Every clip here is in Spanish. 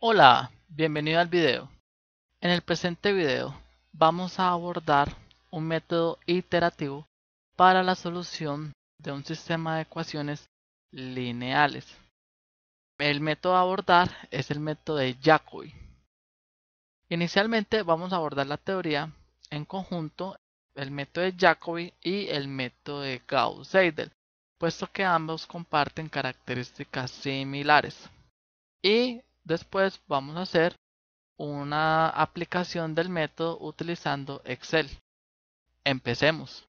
Hola, bienvenido al video. En el presente video vamos a abordar un método iterativo para la solución de un sistema de ecuaciones lineales. El método a abordar es el método de Jacobi. Inicialmente vamos a abordar la teoría en conjunto, el método de Jacobi y el método de Gauss-Seidel, puesto que ambos comparten características similares. Y Después vamos a hacer una aplicación del método utilizando Excel. Empecemos.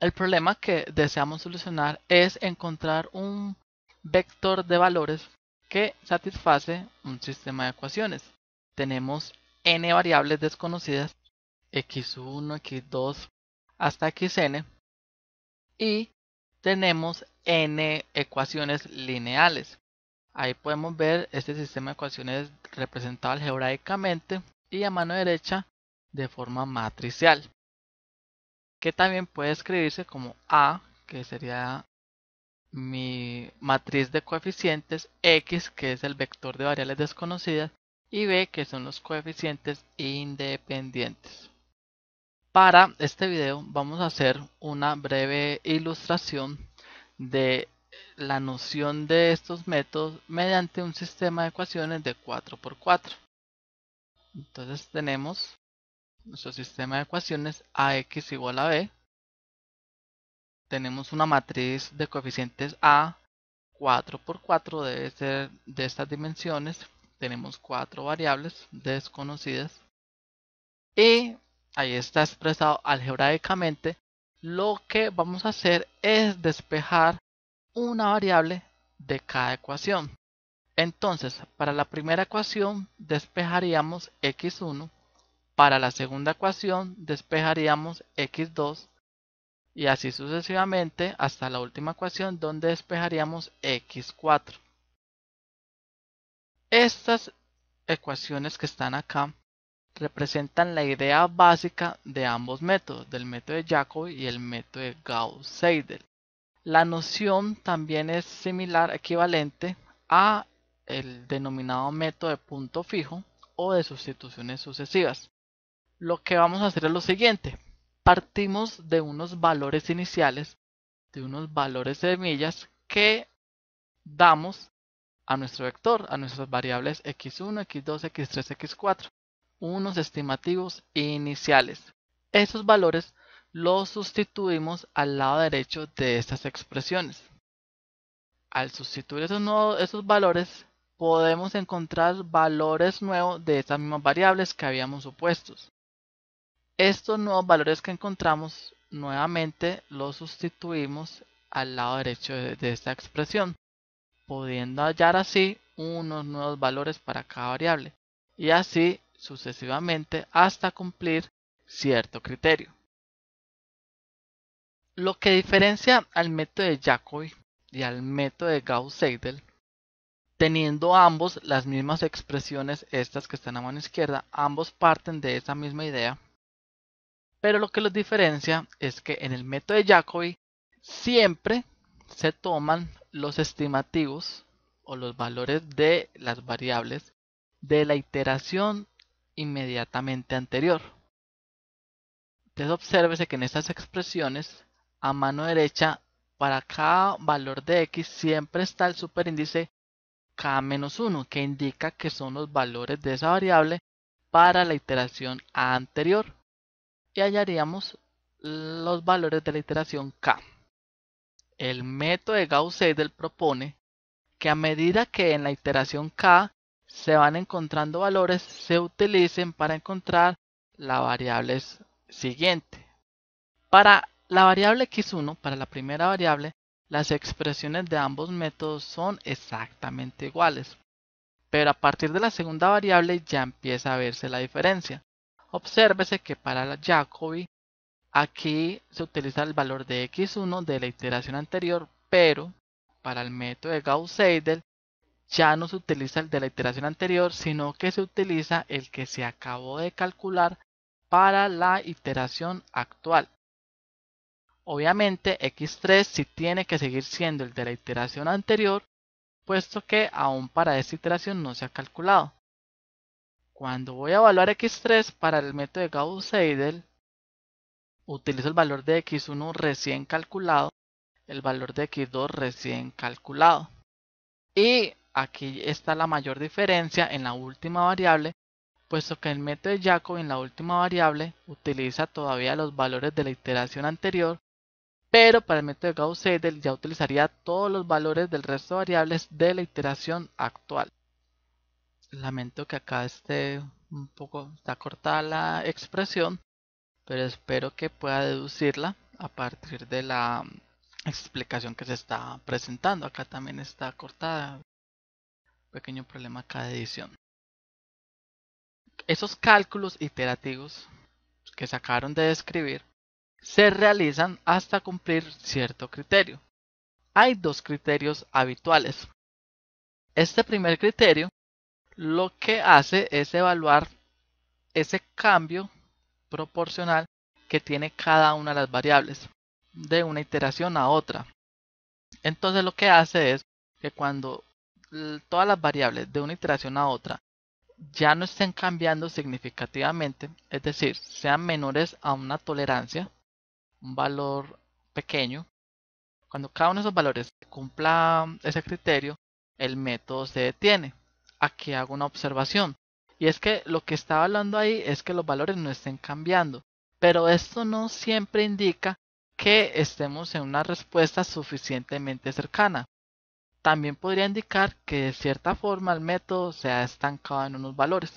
El problema que deseamos solucionar es encontrar un vector de valores que satisface un sistema de ecuaciones. Tenemos n variables desconocidas, x1, x2, hasta xn, y tenemos n ecuaciones lineales. Ahí podemos ver este sistema de ecuaciones representado algebraicamente y a mano derecha de forma matricial, que también puede escribirse como A, que sería mi matriz de coeficientes, X, que es el vector de variables desconocidas, y B, que son los coeficientes independientes. Para este video vamos a hacer una breve ilustración de la noción de estos métodos mediante un sistema de ecuaciones de 4x4. Entonces tenemos nuestro sistema de ecuaciones AX igual a B. Tenemos una matriz de coeficientes A, 4x4 debe ser de estas dimensiones. Tenemos cuatro variables desconocidas. Y ahí está expresado algebraicamente, lo que vamos a hacer es despejar una variable de cada ecuación. Entonces, para la primera ecuación despejaríamos x1, para la segunda ecuación despejaríamos x2 y así sucesivamente hasta la última ecuación donde despejaríamos x4. Estas ecuaciones que están acá representan la idea básica de ambos métodos, del método de Jacobi y el método de Gauss-Seidel. La noción también es similar, equivalente a el denominado método de punto fijo o de sustituciones sucesivas. Lo que vamos a hacer es lo siguiente. Partimos de unos valores iniciales, de unos valores semillas que damos a nuestro vector, a nuestras variables x1, x2, x3, x4 unos estimativos iniciales. Esos valores los sustituimos al lado derecho de estas expresiones. Al sustituir esos, valores, podemos encontrar valores nuevos de estas mismas variables que habíamos supuesto. Estos nuevos valores que encontramos nuevamente los sustituimos al lado derecho de esta expresión, pudiendo hallar así unos nuevos valores para cada variable y así sucesivamente hasta cumplir cierto criterio. Lo que diferencia al método de Jacobi y al método de Gauss-Seidel, teniendo ambos las mismas expresiones, estas que están a mano izquierda, ambos parten de esa misma idea, pero lo que los diferencia es que en el método de Jacobi siempre se toman los estimativos o los valores de las variables de la iteración inmediatamente anterior. Entonces obsérvese que en estas expresiones, a mano derecha, para cada valor de x siempre está el superíndice k-1, que indica que son los valores de esa variable para la iteración anterior. Y hallaríamos los valores de la iteración k. El método de Gauss-Seidel propone que a medida que en la iteración k se van encontrando valores se utilicen para encontrar la variable siguiente. Para la variable x1, para la primera variable, las expresiones de ambos métodos son exactamente iguales. Pero a partir de la segunda variable ya empieza a verse la diferencia. Obsérvese que para la Jacobi aquí se utiliza el valor de x1 de la iteración anterior, pero para el método de Gauss-Seidel ya no se utiliza el de la iteración anterior, sino que se utiliza el que se acabó de calcular para la iteración actual. Obviamente x3 sí tiene que seguir siendo el de la iteración anterior, puesto que aún para esta iteración no se ha calculado. Cuando voy a evaluar x3 para el método de Gauss-Seidel, utilizo el valor de x1 recién calculado, el valor de x2 recién calculado. Y Aquí está la mayor diferencia en la última variable, puesto que el método de Jacob en la última variable utiliza todavía los valores de la iteración anterior, pero para el método de gauss seidel ya utilizaría todos los valores del resto de variables de la iteración actual. Lamento que acá esté un poco, está cortada la expresión, pero espero que pueda deducirla a partir de la explicación que se está presentando. Acá también está cortada. Pequeño problema cada edición. Esos cálculos iterativos que se acabaron de describir se realizan hasta cumplir cierto criterio. Hay dos criterios habituales. Este primer criterio lo que hace es evaluar ese cambio proporcional que tiene cada una de las variables de una iteración a otra. Entonces lo que hace es que cuando todas las variables de una iteración a otra ya no estén cambiando significativamente, es decir, sean menores a una tolerancia, un valor pequeño, cuando cada uno de esos valores cumpla ese criterio, el método se detiene. Aquí hago una observación. Y es que lo que estaba hablando ahí es que los valores no estén cambiando. Pero esto no siempre indica que estemos en una respuesta suficientemente cercana también podría indicar que de cierta forma el método se ha estancado en unos valores.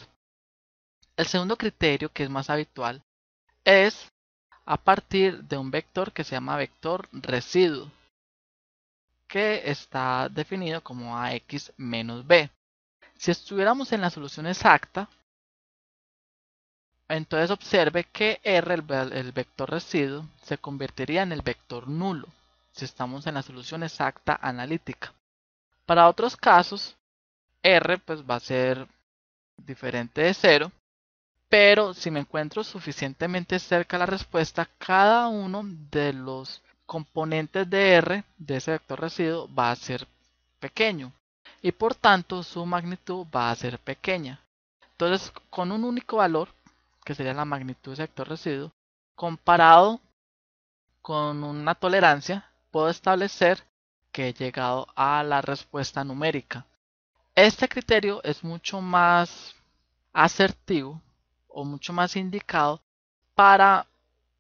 El segundo criterio, que es más habitual, es a partir de un vector que se llama vector residuo, que está definido como ax menos b. Si estuviéramos en la solución exacta, entonces observe que R, el, vector residuo, se convertiría en el vector nulo si estamos en la solución exacta analítica. Para otros casos, R pues va a ser diferente de 0. Pero si me encuentro suficientemente cerca a la respuesta, cada uno de los componentes de R de ese vector residuo va a ser pequeño. Y por tanto su magnitud va a ser pequeña. Entonces con un único valor, que sería la magnitud de ese vector residuo, comparado con una tolerancia, puedo establecer he llegado a la respuesta numérica. Este criterio es mucho más asertivo o mucho más indicado para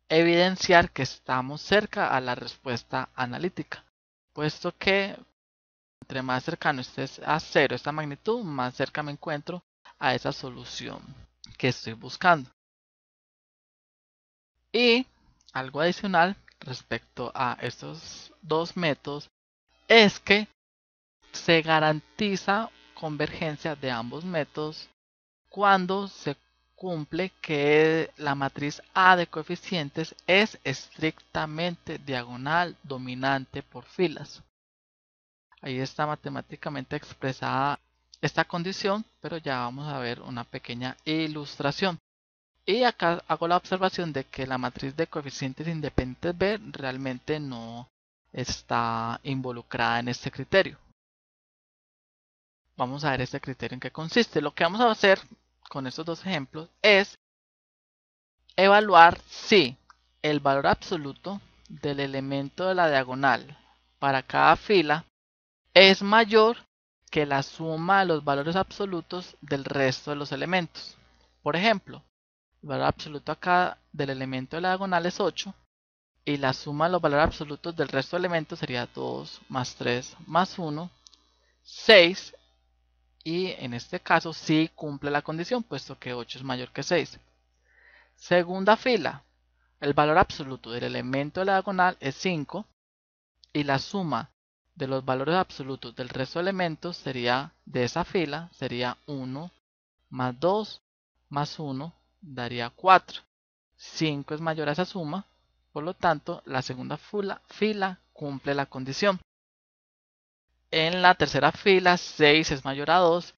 evidenciar que estamos cerca a la respuesta analítica, puesto que entre más cercano estés a cero esta magnitud, más cerca me encuentro a esa solución que estoy buscando. Y algo adicional respecto a estos dos métodos es que se garantiza convergencia de ambos métodos cuando se cumple que la matriz A de coeficientes es estrictamente diagonal dominante por filas. Ahí está matemáticamente expresada esta condición, pero ya vamos a ver una pequeña ilustración. Y acá hago la observación de que la matriz de coeficientes independientes B realmente no está involucrada en este criterio. Vamos a ver este criterio en qué consiste. Lo que vamos a hacer con estos dos ejemplos es evaluar si el valor absoluto del elemento de la diagonal para cada fila es mayor que la suma de los valores absolutos del resto de los elementos. Por ejemplo, el valor absoluto acá del elemento de la diagonal es 8 y la suma de los valores absolutos del resto de elementos sería 2 más 3 más 1, 6 y en este caso sí cumple la condición puesto que 8 es mayor que 6. Segunda fila, el valor absoluto del elemento de la diagonal es 5 y la suma de los valores absolutos del resto de elementos sería de esa fila sería 1 más 2 más 1 daría 4. 5 es mayor a esa suma por lo tanto, la segunda fila cumple la condición. En la tercera fila 6 es mayor a 2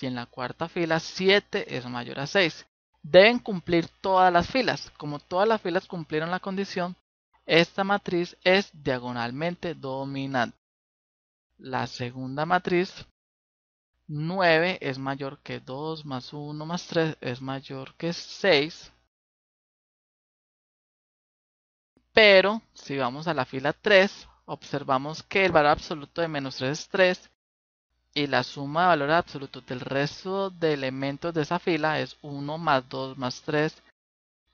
y en la cuarta fila 7 es mayor a 6. Deben cumplir todas las filas. Como todas las filas cumplieron la condición, esta matriz es diagonalmente dominante. La segunda matriz 9 es mayor que 2 más 1 más 3 es mayor que 6. Pero si vamos a la fila 3, observamos que el valor absoluto de menos 3 es 3 y la suma de valores absolutos del resto de elementos de esa fila es 1 más 2 más 3,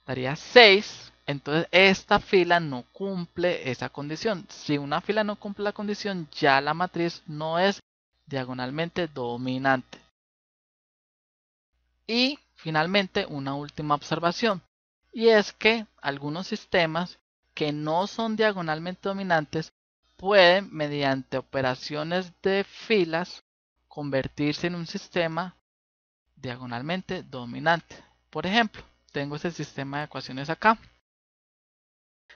daría 6. Entonces esta fila no cumple esa condición. Si una fila no cumple la condición, ya la matriz no es diagonalmente dominante. Y finalmente una última observación. Y es que algunos sistemas que no son diagonalmente dominantes pueden, mediante operaciones de filas, convertirse en un sistema diagonalmente dominante. Por ejemplo, tengo este sistema de ecuaciones acá.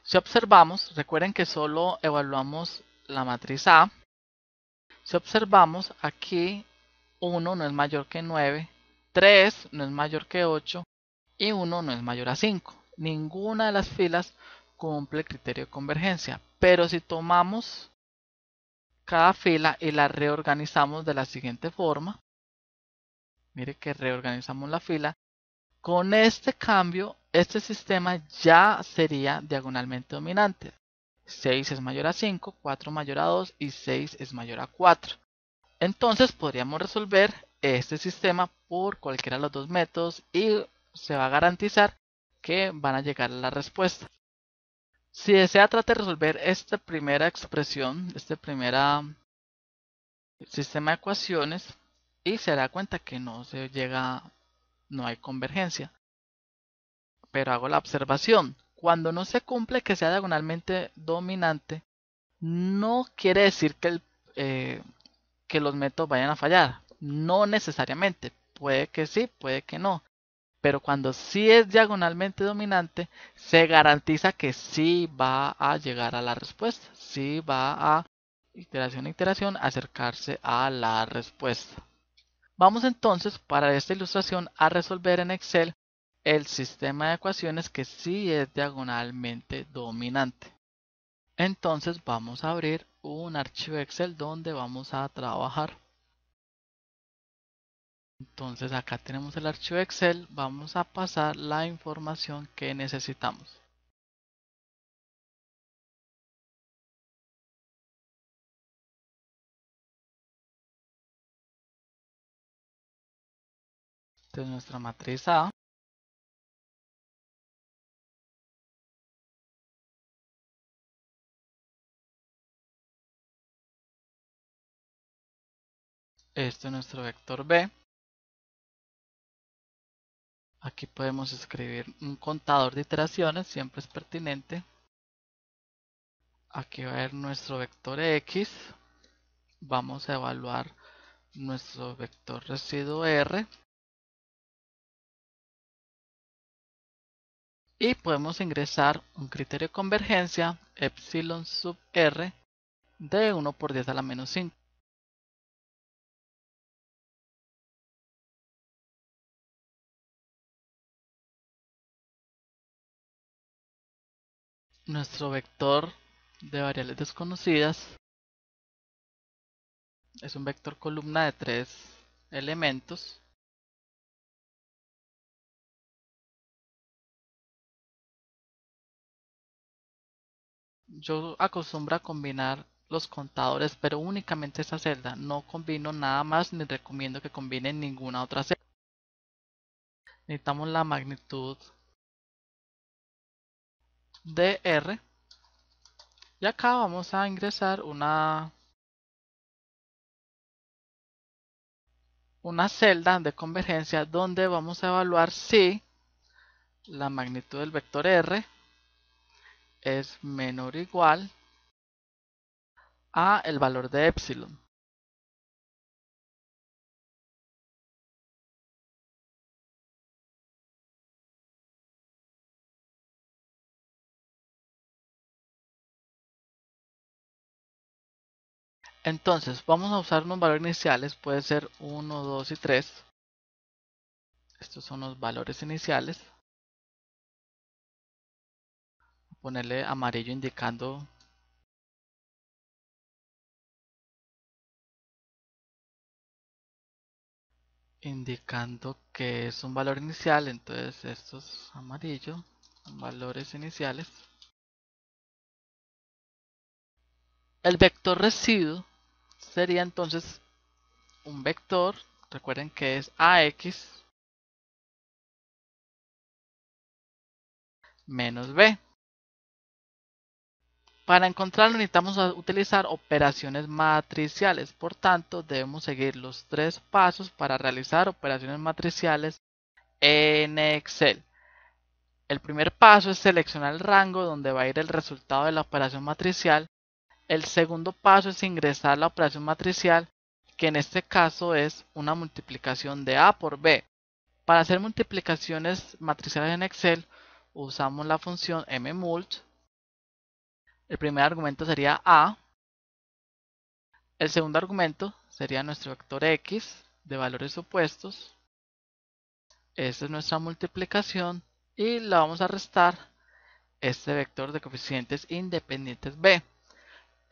Si observamos, recuerden que solo evaluamos la matriz A. Si observamos, aquí 1 no es mayor que 9, 3 no es mayor que 8 y 1 no es mayor a 5. Ninguna de las filas cumple el criterio de convergencia. Pero si tomamos cada fila y la reorganizamos de la siguiente forma, mire que reorganizamos la fila, con este cambio, este sistema ya sería diagonalmente dominante. 6 es mayor a 5, 4 mayor a 2 y 6 es mayor a 4. Entonces podríamos resolver este sistema por cualquiera de los dos métodos y se va a garantizar que van a llegar a la respuesta. Si desea, trate de resolver esta primera expresión, este primer sistema de ecuaciones, y se dará cuenta que no se llega, no hay convergencia. Pero hago la observación. Cuando no se cumple que sea diagonalmente dominante, no quiere decir que, el, eh, que los métodos vayan a fallar. No necesariamente. Puede que sí, puede que no pero cuando sí es diagonalmente dominante, se garantiza que sí va a llegar a la respuesta, sí va a iteración a iteración acercarse a la respuesta. Vamos entonces para esta ilustración a resolver en Excel el sistema de ecuaciones que sí es diagonalmente dominante. Entonces vamos a abrir un archivo Excel donde vamos a trabajar. Entonces acá tenemos el archivo Excel, vamos a pasar la información que necesitamos. Esta es nuestra matriz A. Este es nuestro vector B. Aquí podemos escribir un contador de iteraciones, siempre es pertinente. Aquí va a haber nuestro vector X. Vamos a evaluar nuestro vector residuo R. Y podemos ingresar un criterio de convergencia, epsilon sub R, de 1 por 10 a la menos 5. nuestro vector de variables desconocidas es un vector columna de tres elementos yo acostumbro a combinar los contadores pero únicamente esa celda no combino nada más ni recomiendo que combinen ninguna otra celda necesitamos la magnitud dr y acá vamos a ingresar una una celda de convergencia donde vamos a evaluar si la magnitud del vector R es menor o igual a el valor de epsilon. Entonces, vamos a usar unos valores iniciales, puede ser 1, 2 y 3. Estos son los valores iniciales. Ponerle amarillo indicando indicando que es un valor inicial, entonces estos amarillos son valores iniciales. El vector residuo sería entonces un vector, recuerden que es AX menos B. Para encontrarlo necesitamos utilizar operaciones matriciales, por tanto debemos seguir los tres pasos para realizar operaciones matriciales en Excel. El primer paso es seleccionar el rango donde va a ir el resultado de la operación matricial el segundo paso es ingresar la operación matricial, que en este caso es una multiplicación de A por B. Para hacer multiplicaciones matriciales en Excel, usamos la función mmult. El primer argumento sería A. El segundo argumento sería nuestro vector X de valores opuestos. Esta es nuestra multiplicación y la vamos a restar este vector de coeficientes independientes B.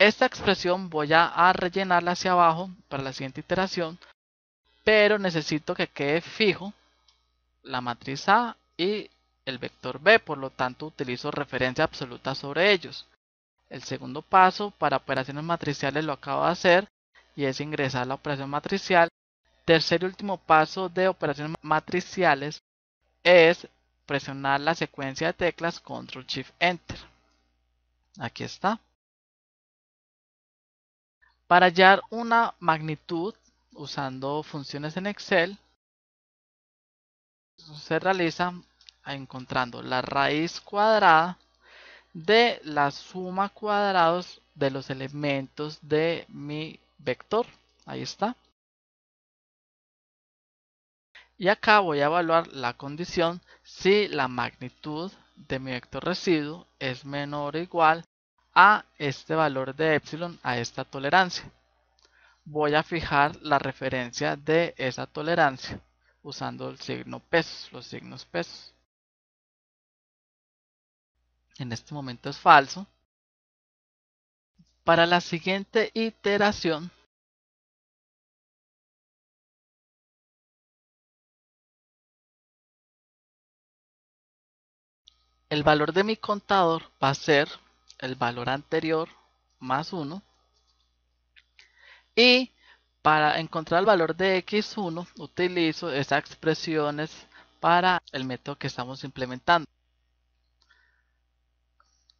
Esta expresión voy a, rellenarla hacia abajo para la siguiente iteración, pero necesito que quede fijo la matriz A y el vector B, por lo tanto utilizo referencia absoluta sobre ellos. El segundo paso para operaciones matriciales lo acabo de hacer y es ingresar la operación matricial. Tercer y último paso de operaciones matriciales es presionar la secuencia de teclas Control Shift Enter. Aquí está. Para hallar una magnitud usando funciones en Excel, se realiza encontrando la raíz cuadrada de la suma cuadrados de los elementos de mi vector. Ahí está. Y acá voy a evaluar la condición si la magnitud de mi vector residuo es menor o igual a este valor de epsilon, a esta tolerancia. Voy a fijar la referencia de esa tolerancia usando el signo pesos, los signos pesos. En este momento es falso. Para la siguiente iteración el valor de mi contador va a ser el valor anterior más 1. Y para encontrar el valor de x1 utilizo esas expresiones para el método que estamos implementando.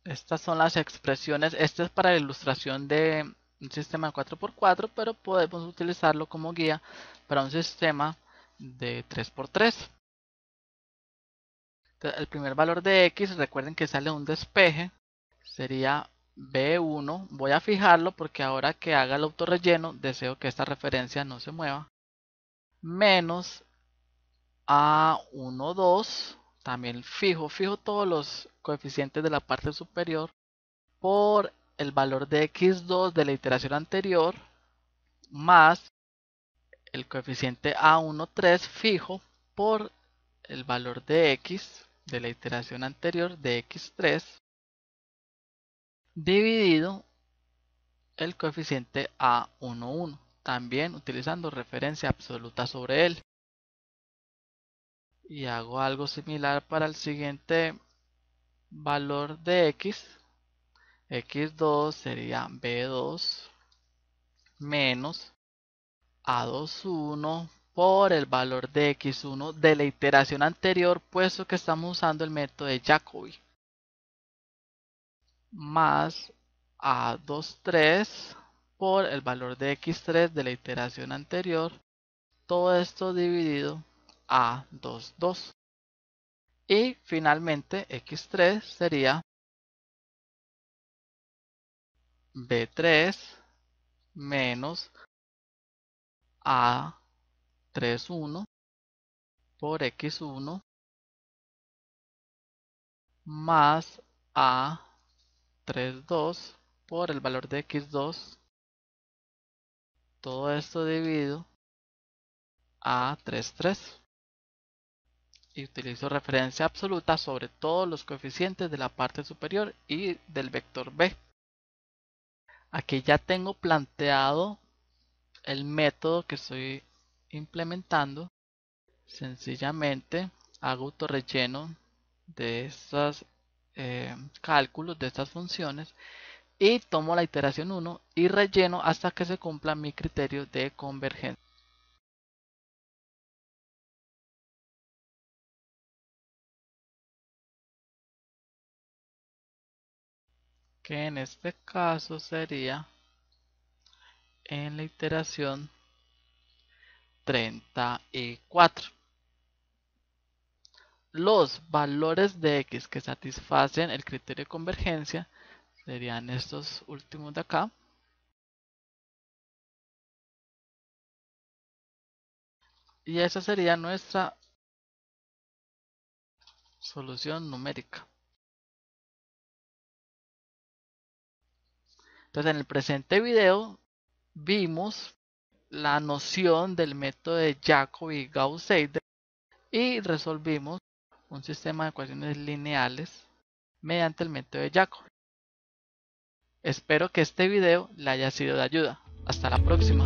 Estas son las expresiones, este es para la ilustración de un sistema 4x4, pero podemos utilizarlo como guía para un sistema de 3x3. El primer valor de x, recuerden que sale un despeje sería B1. Voy a fijarlo porque ahora que haga el autorrelleno, deseo que esta referencia no se mueva. Menos a 12 También fijo, fijo todos los coeficientes de la parte superior por el valor de x2 de la iteración anterior más el coeficiente A13 fijo por el valor de x de la iteración anterior de x3 dividido el coeficiente a 1,1, 1, también utilizando referencia absoluta sobre él. Y hago algo similar para el siguiente valor de x. x2 sería b2 menos a21 por el valor de x1 de la iteración anterior, puesto que estamos usando el método de Jacobi más a 2 3 por el valor de X3 de la iteración anterior, todo esto dividido a 2 2. Y finalmente X3 sería B3 menos a 3 1 por X1 más A 3, 2 por el valor de x2 todo esto dividido a 33, y utilizo referencia absoluta sobre todos los coeficientes de la parte superior y del vector b aquí ya tengo planteado el método que estoy implementando sencillamente hago relleno de estas eh, cálculos de estas funciones y tomo la iteración 1 y relleno hasta que se cumpla mi criterio de convergencia. Que en este caso sería en la iteración 34. Los valores de x que satisfacen el criterio de convergencia serían estos últimos de acá. Y esa sería nuestra solución numérica. Entonces, en el presente video vimos la noción del método de Jacobi Gauss-Seidel y resolvimos un sistema de ecuaciones lineales mediante el método de Jacob. Espero que este video le haya sido de ayuda. Hasta la próxima.